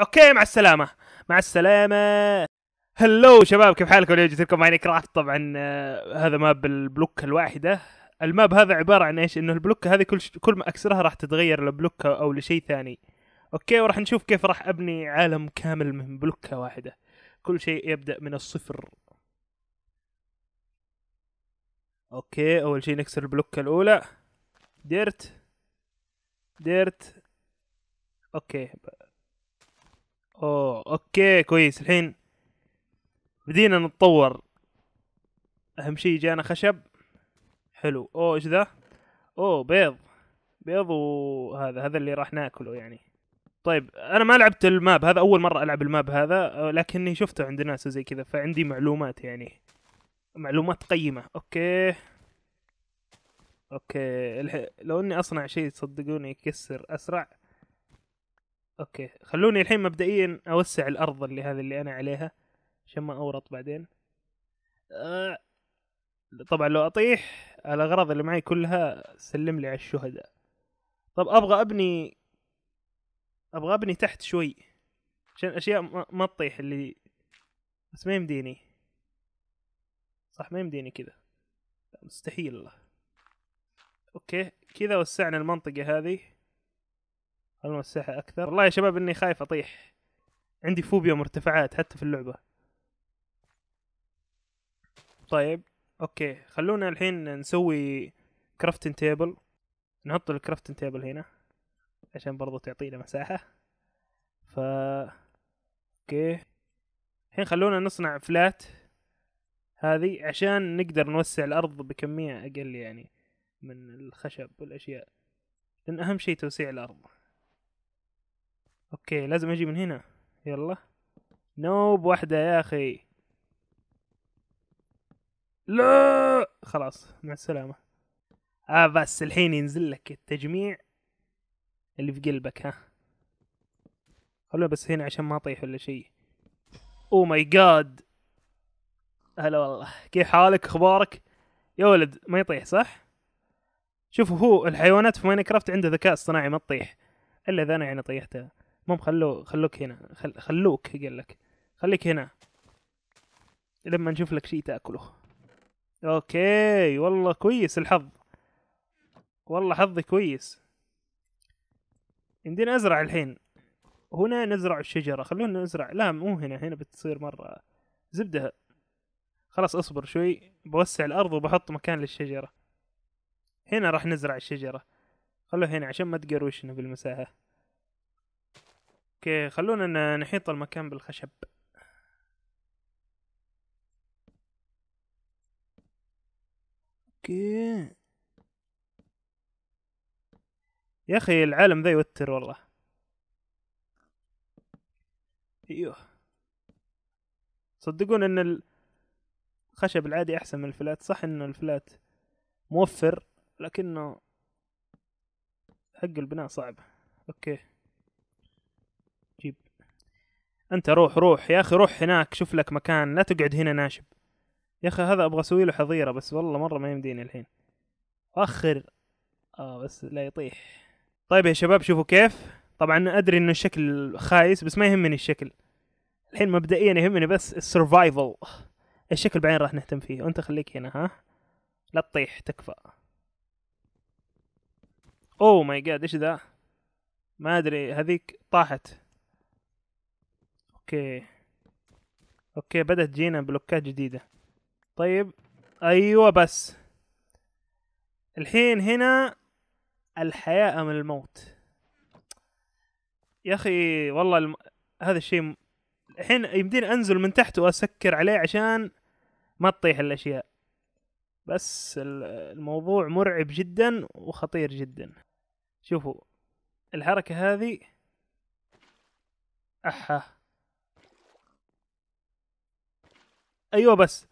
اوكي مع السلامه مع السلامه هلو شباب كيف حالكم اليوم جيت لكم كرافت طبعا آه، هذا ماب البلوك الواحده الماب هذا عباره عن ايش انه البلوكه هذه كل ش... كل ما اكسرها راح تتغير لبلوكه او لشيء ثاني اوكي وراح نشوف كيف راح ابني عالم كامل من بلوكه واحده كل شيء يبدا من الصفر اوكي اول شيء نكسر البلوكه الاولى ديرت ديرت اوكي اوه اوكي كويس الحين بدينا نتطور اهم شيء جانا خشب حلو اوه ايش ذا اوه بيض بيض وهذا هذا اللي راح ناكله يعني طيب انا ما لعبت الماب هذا اول مره العب الماب هذا لكني شفته عند ناس وزي كذا فعندي معلومات يعني معلومات قيمه اوكي اوكي لو اني اصنع شيء تصدقوني يكسر اسرع اوكي خلوني الحين مبدئيا اوسع الارض اللي هذا اللي انا عليها عشان ما اورط بعدين أه طبعا لو اطيح الاغراض اللي معي كلها سلم لي على الشهداء طب ابغى ابني ابغى ابني تحت شوي عشان اشياء ما تطيح اللي بس ما يمديني صح ما يمديني كذا مستحيل اوكي كذا وسعنا المنطقة هذه المساحه اكثر والله يا شباب اني خايف اطيح عندي فوبيا مرتفعات حتى في اللعبه طيب اوكي خلونا الحين نسوي كرافتن تيبل نحط الكرافتن تيبل هنا عشان برضو تعطينا مساحه ف اوكي الحين خلونا نصنع فلات هذه عشان نقدر نوسع الارض بكميه اقل يعني من الخشب والاشياء لان اهم شيء توسيع الارض اوكي لازم اجي من هنا يلا نوب واحدة يا اخي لا خلاص مع السلامة اه بس الحين ينزل لك التجميع اللي في قلبك ها خلوه بس هنا عشان ما اطيح ولا شيء او ماي جاد هلا والله كيف حالك اخبارك يا ولد ما يطيح صح شوف هو الحيوانات في ماينكرافت عندها ذكاء اصطناعي ما تطيح الا اذا انا يعني طيحتها مو خلوه خلوك هنا خل خلوك قال لك خليك هنا لما نشوف لك شيء تاكله اوكي والله كويس الحظ والله حظي كويس يمدينا ازرع الحين هنا نزرع الشجره خلونا نزرع لا مو هنا هنا بتصير مره زبده خلاص اصبر شوي بوسع الارض وبحط مكان للشجره هنا راح نزرع الشجره خلوه هنا عشان ما تقروشنا بالمساحه اوكي خلونا نحيط المكان بالخشب اوكي يا اخي العالم ذا يوتر والله ايوه صدقون ان الخشب العادي احسن من الفلات صح انه الفلات موفر لكنه حق البناء صعب اوكي جيب انت روح روح يا اخي روح هناك شوف لك مكان لا تقعد هنا ناشب يا اخي هذا ابغى اسوي له حظيره بس والله مره ما يمديني الحين اخر اه بس لا يطيح طيب يا شباب شوفوا كيف طبعا ادري انه الشكل خايس بس ما يهمني الشكل الحين مبدئيا يهمني بس السرفايفل الشكل بعدين راح نهتم فيه وانت خليك هنا ها لا تطيح تكفى اوه ماي جاد ايش ذا ما ادري هذيك طاحت اوكي اوكي بدأت تجينا بلوكات جديدة طيب ايوه بس الحين هنا الحياة ام الموت يا اخي والله الم... هذا الشيء الحين يمديني انزل من تحت واسكر عليه عشان ما تطيح الاشياء بس الموضوع مرعب جدا وخطير جدا شوفوا الحركة هذه أحا ايوه بس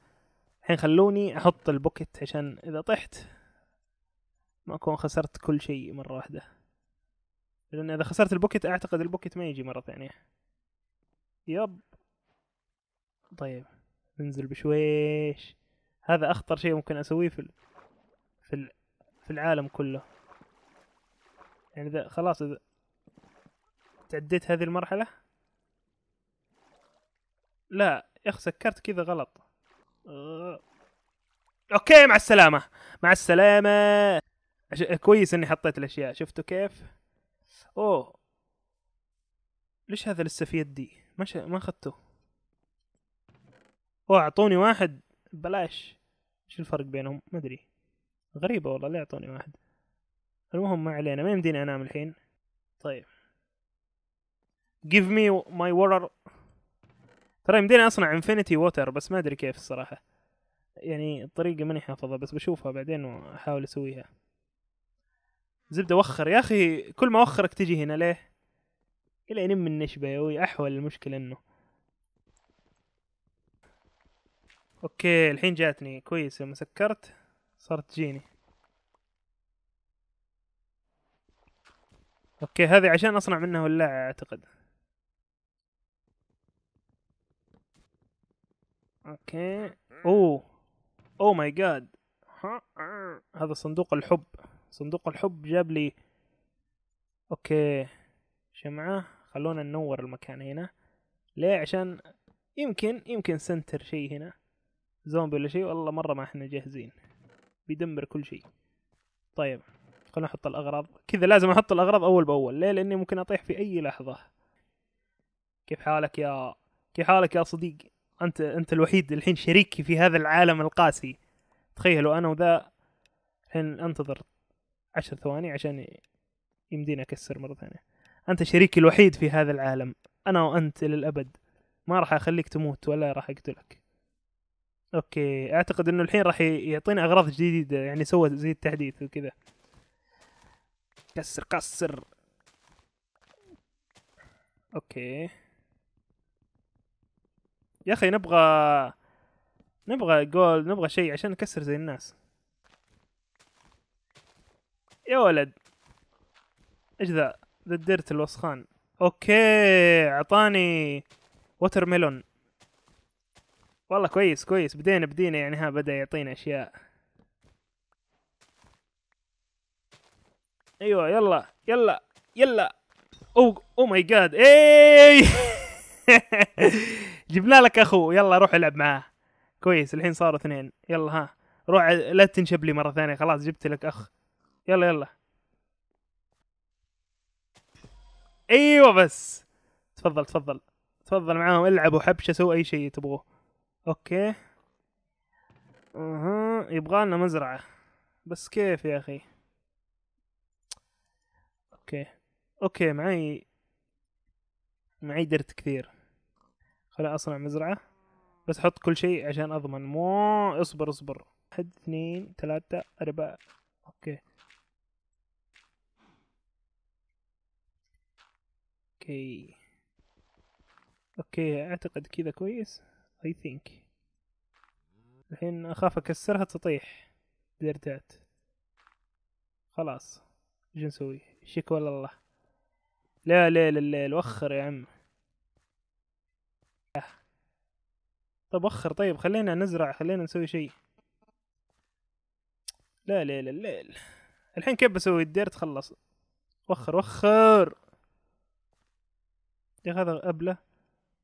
الحين خلوني احط البوكيت عشان اذا طحت ما اكون خسرت كل شيء مره واحده لان اذا خسرت البوكيت اعتقد البوكيت ما يجي مره ثانيه يب طيب ننزل بشويش هذا اخطر شيء ممكن اسويه في ال... في ال... في العالم كله يعني اذا خلاص اذا تعديت هذه المرحله لا يا اخي سكرت كذا غلط أه. اوكي مع السلامه مع السلامه عش... كويس اني حطيت الاشياء شفتوا كيف اوه ليش هذا لسه في يدي ما ش... ما اخذته اوه اعطوني واحد بلاش شو الفرق بينهم ما ادري غريبه والله ليه اعطوني واحد المهم ما علينا ما يمديني انام الحين طيب give me my water ترى يمديني اصنع انفينيتي ووتر بس ما ادري كيف الصراحه يعني الطريقه ماني حافظها بس بشوفها بعدين واحاول اسويها زبده وخر يا اخي كل ما وخرك تجي هنا ليه الى ينم النشبه يا وي احول المشكله انه اوكي الحين جاتني كويس لما سكرت صارت تجيني اوكي هذه عشان اصنع منها ولاعة اعتقد اوكي اوه اوه ماي جاد هذا صندوق الحب صندوق الحب جاب لي اوكي شمعة خلونا ننور المكان هنا ليه عشان يمكن يمكن سنتر شيء هنا زومبي ولا شيء والله مرة ما احنا جاهزين بيدمر كل شيء طيب خلونا نحط الاغراض كذا لازم احط الاغراض اول باول ليه لاني ممكن اطيح في اي لحظة كيف حالك يا كيف حالك يا صديقي انت انت الوحيد الحين شريكي في هذا العالم القاسي تخيلوا انا وذا الحين انتظر عشر ثواني عشان يمديني اكسر مره ثانيه انت شريكي الوحيد في هذا العالم انا وانت للابد ما راح اخليك تموت ولا راح اقتلك اوكي اعتقد انه الحين راح يعطينا اغراض جديده يعني سوى زي التحديث وكذا كسر كسر اوكي يا اخي نبغى نبغى جول نبغى شيء عشان نكسر زي الناس يا ولد ايش ذا ذا الديرت الوسخان اوكي اعطاني ووتر ميلون والله كويس كويس بدينا بدينا يعني ها بدا يعطينا اشياء ايوه يلا يلا يلا او او ماي جاد اي جبنا لك اخو يلا روح العب معاه كويس الحين صاروا اثنين يلا ها روح لا تنشب لي مره ثانيه خلاص جبت لك اخ يلا يلا ايوه بس تفضل تفضل تفضل معاهم العبوا حبشه سووا اي شيء تبغوه اوكي اها يبغى لنا مزرعه بس كيف يا اخي اوكي اوكي معي معي درت كثير خليني اصنع مزرعه بس احط كل شيء عشان اضمن مو اصبر اصبر واحد اثنين ثلاثة أربعة اوكي اوكي اوكي اعتقد كذا كويس اي ثينك الحين اخاف اكسرها تطيح درتات خلاص ايش نسوي شكوى لله لا ليل الليل وخر يا عم طب اخر طيب خلينا نزرع خلينا نسوي شيء لا ليل الليل الحين كيف بسوي الدير تخلص وخر وخر يا هذا ابله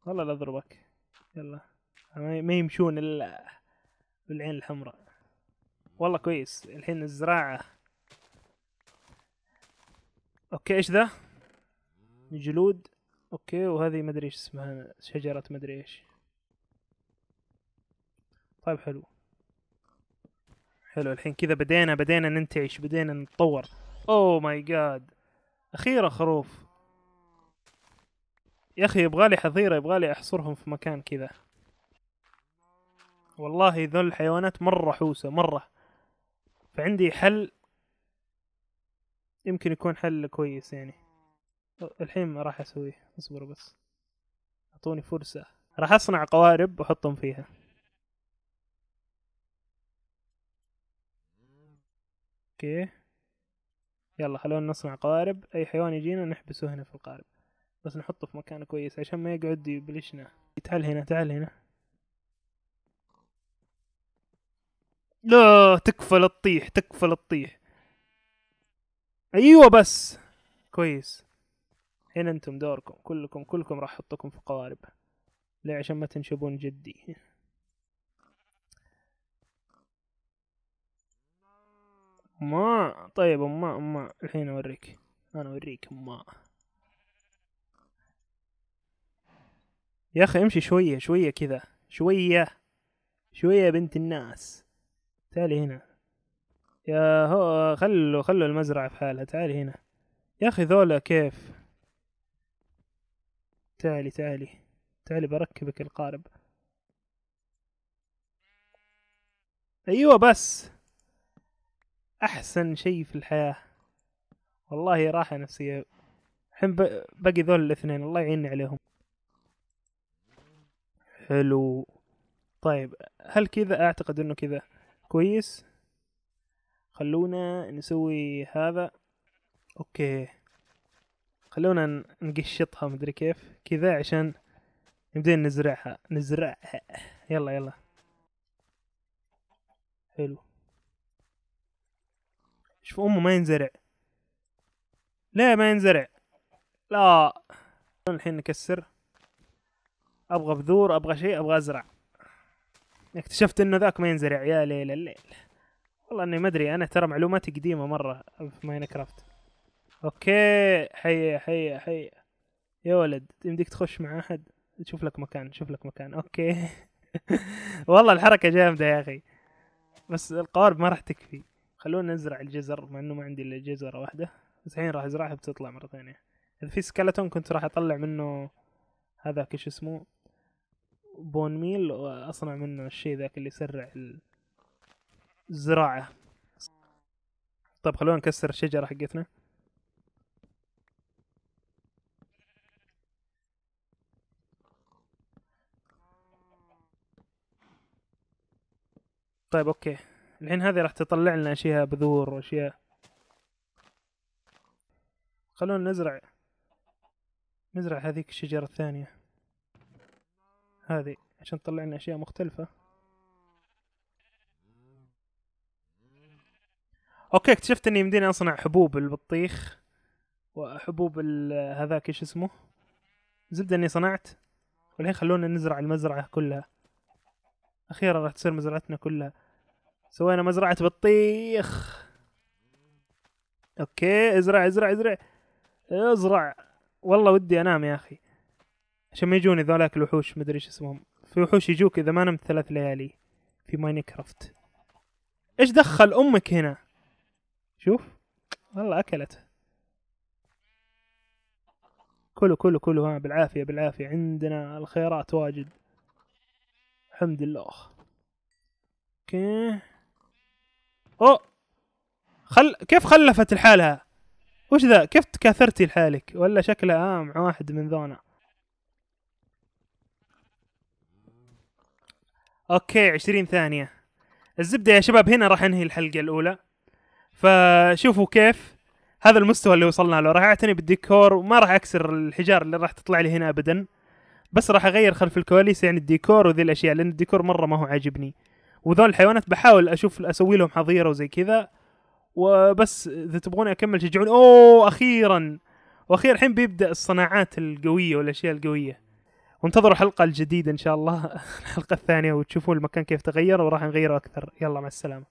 والله لا اضربك يلا ما يمشون الا بالعين الحمراء والله كويس الحين الزراعة اوكي ايش ذا جلود اوكي وهذه ما ادري ايش اسمها شجره ما ادري ايش طيب حلو حلو الحين كذا بدينا بدينا ننتعش بدينا نتطور اوه ماي جاد اخيرا خروف يا اخي يبغالي حظيره يبغالي احصرهم في مكان كذا والله ذول الحيوانات مره حوسه مره فعندي حل يمكن يكون حل كويس يعني الحين ما راح اسويه اصبروا بس اعطوني فرصه راح اصنع قوارب واحطهم فيها اوكي يلا خلونا نصنع قوارب اي حيوان يجينا نحبسه هنا في القارب بس نحطه في مكان كويس عشان ما يقعد يبلشنا تعال هنا تعال هنا لا تكفى لا تطيح تكفى لا تطيح ايوه بس كويس هنا انتم دوركم كلكم كلكم راح احطكم في قوارب ليه عشان ما تنشبون جدي ما طيب ما ما الحين اوريك انا اوريك ما يا اخي امشي شويه شويه كذا شويه شويه بنت الناس تعالي هنا يا هو خلوا خلوا المزرعه في حالها تعالي هنا يا اخي ذولا كيف تعالي تعالي تعالي بركبك القارب ايوه بس احسن شيء في الحياه والله راحه نفسيه الحين باقي ذول الاثنين الله يعيني عليهم حلو طيب هل كذا اعتقد انه كذا كويس خلونا نسوي هذا اوكي خلونا نقشطها مدري كيف كذا عشان نبدأ نزرعها نزرعها يلا يلا حلو شوف امه ما ينزرع لا ما ينزرع لا الحين نكسر ابغى بذور ابغى شيء ابغى ازرع اكتشفت انه ذاك ما ينزرع يا ليل الليل والله اني ما ادري انا ترى معلوماتي قديمه مره في ماينكرافت اوكي حي حي حي يا ولد يمديك تخش مع احد شوف لك مكان شوف لك مكان اوكي والله الحركه جامده يا اخي بس القوارب ما راح تكفي خلونا نزرع الجزر مع انه ما عندي الا جزره واحده بس الحين راح ازرعها بتطلع مره ثانيه اذا في سكلتون كنت راح اطلع منه هذاك ايش اسمه بون ميل واصنع منه الشيء ذاك اللي يسرع الزراعه طب خلونا نكسر الشجره حقتنا طيب اوكي الحين هذه راح تطلع لنا اشياء بذور واشياء خلونا نزرع نزرع هذيك الشجرة الثانية هذه عشان تطلع لنا اشياء مختلفة اوكي اكتشفت اني يمديني اصنع حبوب البطيخ وحبوب هذاك ايش اسمه زبدة اني صنعت والحين خلونا نزرع المزرعة كلها اخيرا راح تصير مزرعتنا كلها سوينا مزرعة بطيخ اوكي ازرع ازرع ازرع ازرع والله ودي انام يا اخي عشان ما يجوني ذولاك الوحوش مدري ايش اسمهم في وحوش يجوك اذا ما نمت ثلاث ليالي في ماينكرافت ايش دخل امك هنا شوف والله اكلته كلوا كلوا كلوا ها بالعافية بالعافية عندنا الخيرات واجد الحمد لله اوكي اوه خل كيف خلفت لحالها وش ذا كيف تكاثرتي لحالك ولا شكلها آه مع واحد من ذونا اوكي عشرين ثانية الزبدة يا شباب هنا راح انهي الحلقة الاولى فشوفوا كيف هذا المستوى اللي وصلنا له راح اعتني بالديكور وما راح اكسر الحجار اللي راح تطلع لي هنا ابدا بس راح اغير خلف الكواليس يعني الديكور وذي الاشياء لان الديكور مره ما هو عاجبني وذول الحيوانات بحاول اشوف اسوي لهم حظيره وزي كذا وبس اذا تبغوني اكمل شجعوني اوه اخيرا واخيرا الحين بيبدا الصناعات القويه والاشياء القويه وانتظروا الحلقه الجديده ان شاء الله الحلقه الثانيه وتشوفون المكان كيف تغير وراح نغيره اكثر يلا مع السلامه